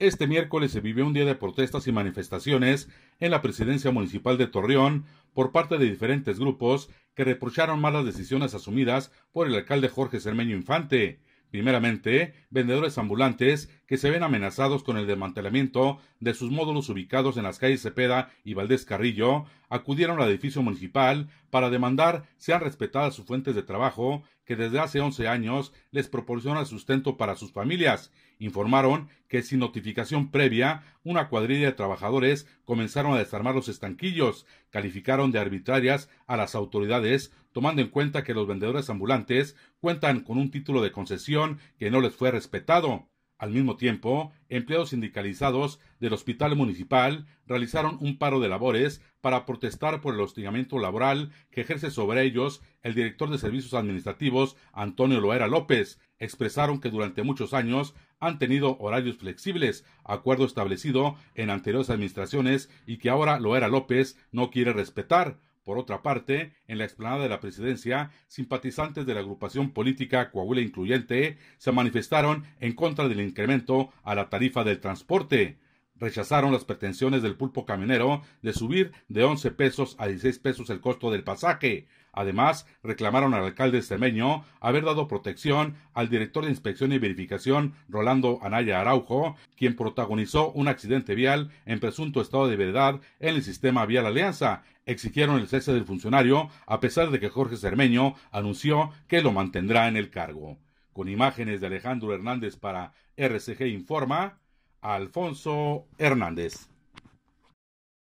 Este miércoles se vivió un día de protestas y manifestaciones en la presidencia municipal de Torreón por parte de diferentes grupos que reprocharon malas decisiones asumidas por el alcalde Jorge Cermeño Infante. Primeramente, vendedores ambulantes que se ven amenazados con el desmantelamiento de sus módulos ubicados en las calles Cepeda y Valdés Carrillo, acudieron al edificio municipal para demandar sean respetadas sus fuentes de trabajo que desde hace 11 años les proporciona sustento para sus familias. Informaron que sin notificación previa, una cuadrilla de trabajadores comenzaron a desarmar los estanquillos, calificaron de arbitrarias a las autoridades tomando en cuenta que los vendedores ambulantes cuentan con un título de concesión que no les fue respetado. Al mismo tiempo, empleados sindicalizados del hospital municipal realizaron un paro de labores para protestar por el hostigamiento laboral que ejerce sobre ellos el director de servicios administrativos Antonio Loera López. Expresaron que durante muchos años han tenido horarios flexibles, acuerdo establecido en anteriores administraciones y que ahora Loera López no quiere respetar por otra parte, en la explanada de la presidencia, simpatizantes de la agrupación política Coahuila Incluyente se manifestaron en contra del incremento a la tarifa del transporte rechazaron las pretensiones del pulpo camionero de subir de 11 pesos a 16 pesos el costo del pasaje. Además, reclamaron al alcalde Cermeño haber dado protección al director de inspección y verificación Rolando Anaya Araujo, quien protagonizó un accidente vial en presunto estado de veredad en el sistema vial Alianza. Exigieron el cese del funcionario a pesar de que Jorge Cermeño anunció que lo mantendrá en el cargo. Con imágenes de Alejandro Hernández para RCG Informa, Alfonso Hernández.